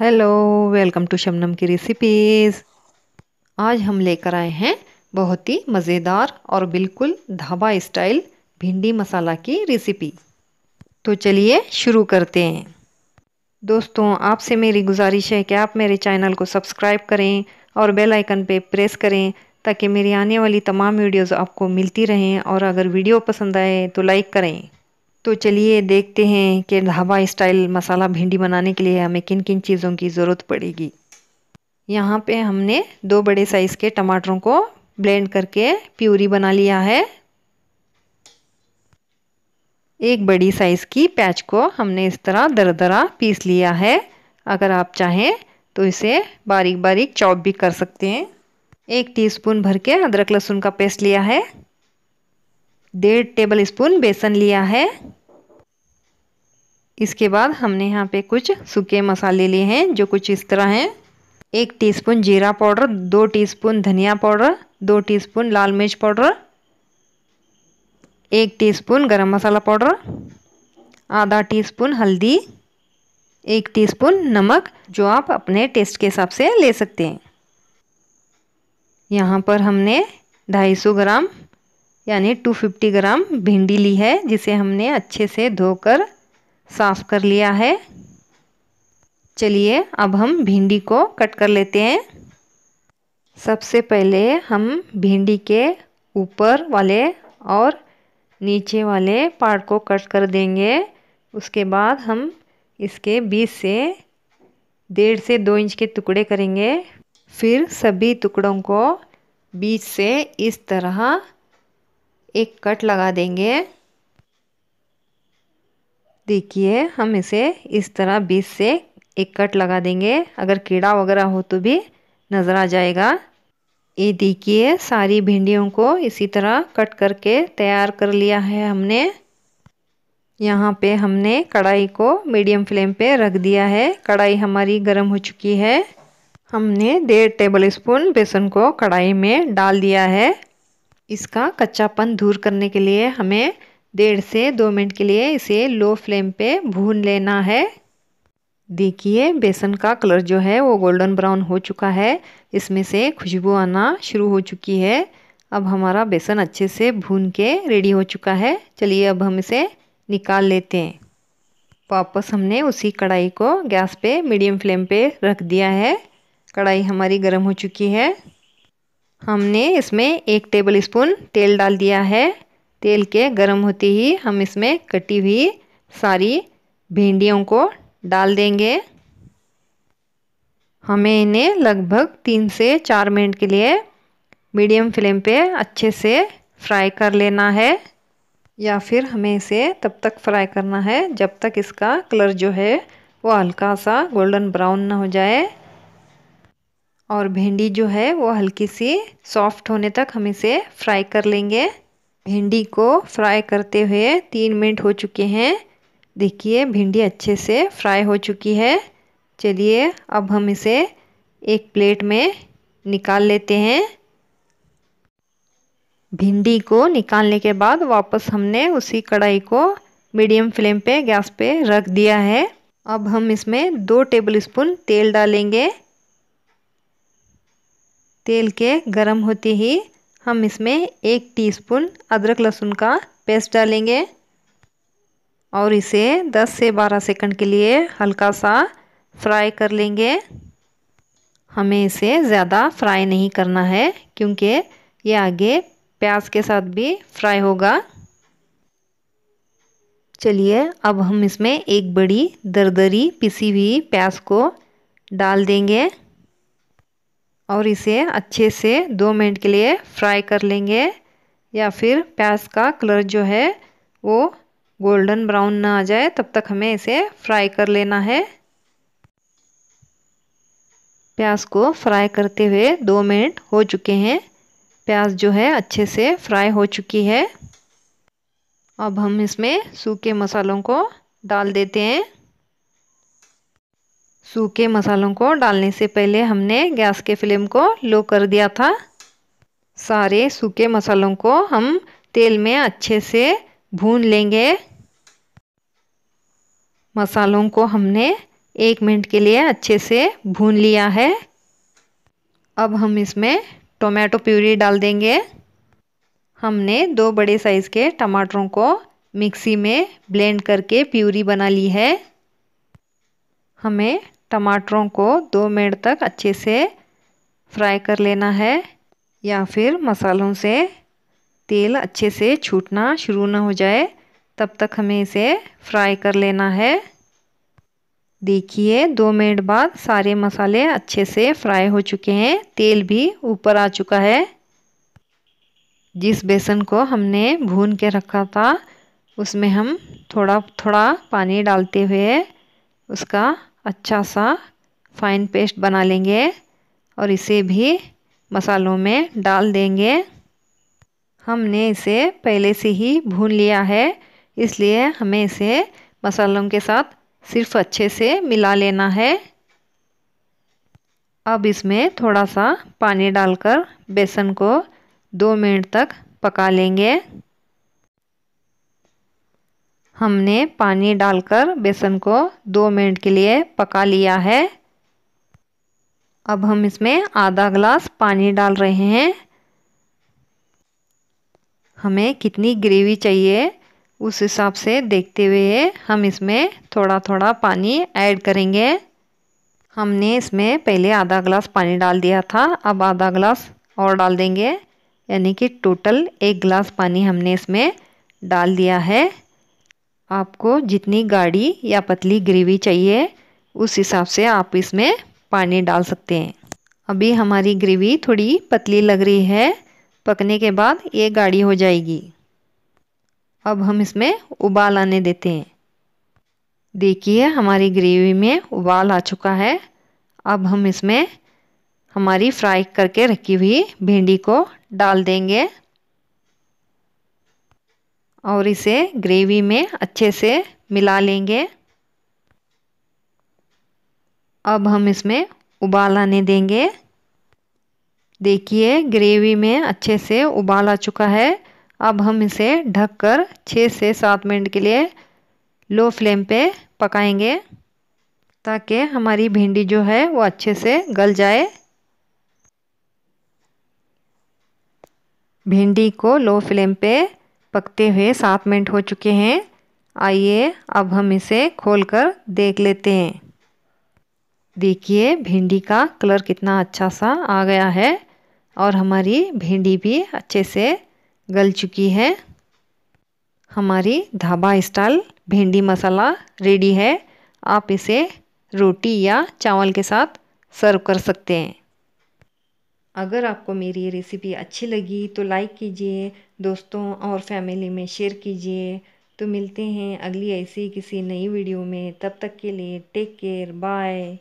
hello welcome to शमनम की recipes आज हम लेकर आए हैं बहुत ही मज़ेदार और बिल्कुल ढाबा स्टाइल भिंडी मसाला की रेसिपी तो चलिए शुरू करते हैं दोस्तों आपसे मेरी गुजारिश है कि आप मेरे चैनल को सब्सक्राइब करें और बेल आइकन पे प्रेस करें ताकि मेरी आने वाली तमाम वीडियोस आपको मिलती रहें और अगर वीडियो पसंद आए तो लाइक करें तो चलिए देखते हैं कि ढाबा स्टाइल मसाला भिंडी बनाने के लिए हमें किन किन चीज़ों की ज़रूरत पड़ेगी यहाँ पे हमने दो बड़े साइज़ के टमाटरों को ब्लेंड करके प्यूरी बना लिया है एक बड़ी साइज़ की पैच को हमने इस तरह दरदरा पीस लिया है अगर आप चाहें तो इसे बारीक बारीक चॉप भी कर सकते हैं एक टीस्पून भर के अदरक लहसुन का पेस्ट लिया है डेढ़ टेबल स्पून बेसन लिया है इसके बाद हमने यहाँ पे कुछ सूखे मसाले लिए हैं जो कुछ इस तरह हैं एक टीस्पून जीरा पाउडर दो टीस्पून धनिया पाउडर दो टीस्पून लाल मिर्च पाउडर एक टीस्पून गरम मसाला पाउडर आधा टीस्पून हल्दी एक टीस्पून नमक जो आप अपने टेस्ट के हिसाब से ले सकते हैं यहाँ पर हमने 250 ग्राम यानी 250 ग्राम भिंडी ली है जिसे हमने अच्छे से धोकर साफ कर लिया है चलिए अब हम भिंडी को कट कर लेते हैं सबसे पहले हम भिंडी के ऊपर वाले और नीचे वाले पार्ट को कट कर देंगे उसके बाद हम इसके बीच से डेढ़ से दो इंच के टुकड़े करेंगे फिर सभी टुकड़ों को बीच से इस तरह एक कट लगा देंगे देखिए हम इसे इस तरह बीच से एक कट लगा देंगे अगर कीड़ा वगैरह हो तो भी नज़र आ जाएगा ये देखिए सारी भिंडियों को इसी तरह कट करके तैयार कर लिया है हमने यहाँ पे हमने कढ़ाई को मीडियम फ्लेम पे रख दिया है कढ़ाई हमारी गर्म हो चुकी है हमने डेढ़ टेबल स्पून बेसन को कढ़ाई में डाल दिया है इसका कच्चापन दूर करने के लिए हमें डेढ़ से दो मिनट के लिए इसे लो फ्लेम पे भून लेना है देखिए बेसन का कलर जो है वो गोल्डन ब्राउन हो चुका है इसमें से खुशबू आना शुरू हो चुकी है अब हमारा बेसन अच्छे से भून के रेडी हो चुका है चलिए अब हम इसे निकाल लेते हैं वापस हमने उसी कढ़ाई को गैस पे मीडियम फ्लेम पे रख दिया है कढ़ाई हमारी गर्म हो चुकी है हमने इसमें एक टेबल स्पून तेल डाल दिया है तेल के गर्म होते ही हम इसमें कटी हुई सारी भिंडियों को डाल देंगे हमें इन्हें लगभग तीन से चार मिनट के लिए मीडियम फ्लेम पे अच्छे से फ्राई कर लेना है या फिर हमें इसे तब तक फ्राई करना है जब तक इसका कलर जो है वो हल्का सा गोल्डन ब्राउन ना हो जाए और भिंडी जो है वो हल्की सी सॉफ्ट होने तक हम इसे फ्राई कर लेंगे भिंडी को फ्राई करते हुए तीन मिनट हो चुके हैं देखिए भिंडी अच्छे से फ्राई हो चुकी है चलिए अब हम इसे एक प्लेट में निकाल लेते हैं भिंडी को निकालने के बाद वापस हमने उसी कढ़ाई को मीडियम फ्लेम पे गैस पे रख दिया है अब हम इसमें दो टेबलस्पून तेल डालेंगे तेल के गर्म होते ही हम इसमें एक टीस्पून अदरक लहसुन का पेस्ट डालेंगे और इसे 10 से 12 सेकंड के लिए हल्का सा फ्राई कर लेंगे हमें इसे ज़्यादा फ्राई नहीं करना है क्योंकि ये आगे प्याज के साथ भी फ्राई होगा चलिए अब हम इसमें एक बड़ी दरदरी पिसी हुई प्याज को डाल देंगे और इसे अच्छे से दो मिनट के लिए फ्राई कर लेंगे या फिर प्याज का कलर जो है वो गोल्डन ब्राउन ना आ जाए तब तक हमें इसे फ्राई कर लेना है प्याज को फ्राई करते हुए दो मिनट हो चुके हैं प्याज जो है अच्छे से फ्राई हो चुकी है अब हम इसमें सूखे मसालों को डाल देते हैं सूखे मसालों को डालने से पहले हमने गैस के फ्लेम को लो कर दिया था सारे सूखे मसालों को हम तेल में अच्छे से भून लेंगे मसालों को हमने एक मिनट के लिए अच्छे से भून लिया है अब हम इसमें टोमेटो प्यूरी डाल देंगे हमने दो बड़े साइज़ के टमाटरों को मिक्सी में ब्लेंड करके प्यूरी बना ली है हमें टमाटरों को दो मिनट तक अच्छे से फ्राई कर लेना है या फिर मसालों से तेल अच्छे से छूटना शुरू ना हो जाए तब तक हमें इसे फ्राई कर लेना है देखिए दो मिनट बाद सारे मसाले अच्छे से फ्राई हो चुके हैं तेल भी ऊपर आ चुका है जिस बेसन को हमने भून के रखा था उसमें हम थोड़ा थोड़ा पानी डालते हुए उसका अच्छा सा फाइन पेस्ट बना लेंगे और इसे भी मसालों में डाल देंगे हमने इसे पहले से ही भून लिया है इसलिए हमें इसे मसालों के साथ सिर्फ अच्छे से मिला लेना है अब इसमें थोड़ा सा पानी डालकर बेसन को दो मिनट तक पका लेंगे हमने पानी डालकर बेसन को दो मिनट के लिए पका लिया है अब हम इसमें आधा ग्लास पानी डाल रहे हैं हमें कितनी ग्रेवी चाहिए उस हिसाब से देखते हुए हम इसमें थोड़ा थोड़ा पानी ऐड करेंगे हमने इसमें पहले आधा ग्लास पानी डाल दिया था अब आधा ग्लास और डाल देंगे यानी कि टोटल एक ग्लास पानी हमने इसमें डाल दिया है आपको जितनी गाढ़ी या पतली ग्रेवी चाहिए उस हिसाब से आप इसमें पानी डाल सकते हैं अभी हमारी ग्रेवी थोड़ी पतली लग रही है पकने के बाद ये गाढ़ी हो जाएगी अब हम इसमें उबाल आने देते हैं देखिए हमारी ग्रेवी में उबाल आ चुका है अब हम इसमें हमारी फ्राई करके रखी हुई भिंडी को डाल देंगे और इसे ग्रेवी में अच्छे से मिला लेंगे अब हम इसमें उबाल आने देंगे देखिए ग्रेवी में अच्छे से उबाल आ चुका है अब हम इसे ढककर छः से सात मिनट के लिए लो फ्लेम पे पकाएंगे ताकि हमारी भिंडी जो है वो अच्छे से गल जाए भिंडी को लो फ्लेम पे पकते हुए सात मिनट हो चुके हैं आइए अब हम इसे खोलकर देख लेते हैं देखिए भिंडी का कलर कितना अच्छा सा आ गया है और हमारी भिंडी भी अच्छे से गल चुकी है हमारी ढाबा स्टाइल भिंडी मसाला रेडी है आप इसे रोटी या चावल के साथ सर्व कर सकते हैं अगर आपको मेरी ये रेसिपी अच्छी लगी तो लाइक कीजिए दोस्तों और फैमिली में शेयर कीजिए तो मिलते हैं अगली ऐसी किसी नई वीडियो में तब तक के लिए टेक केयर बाय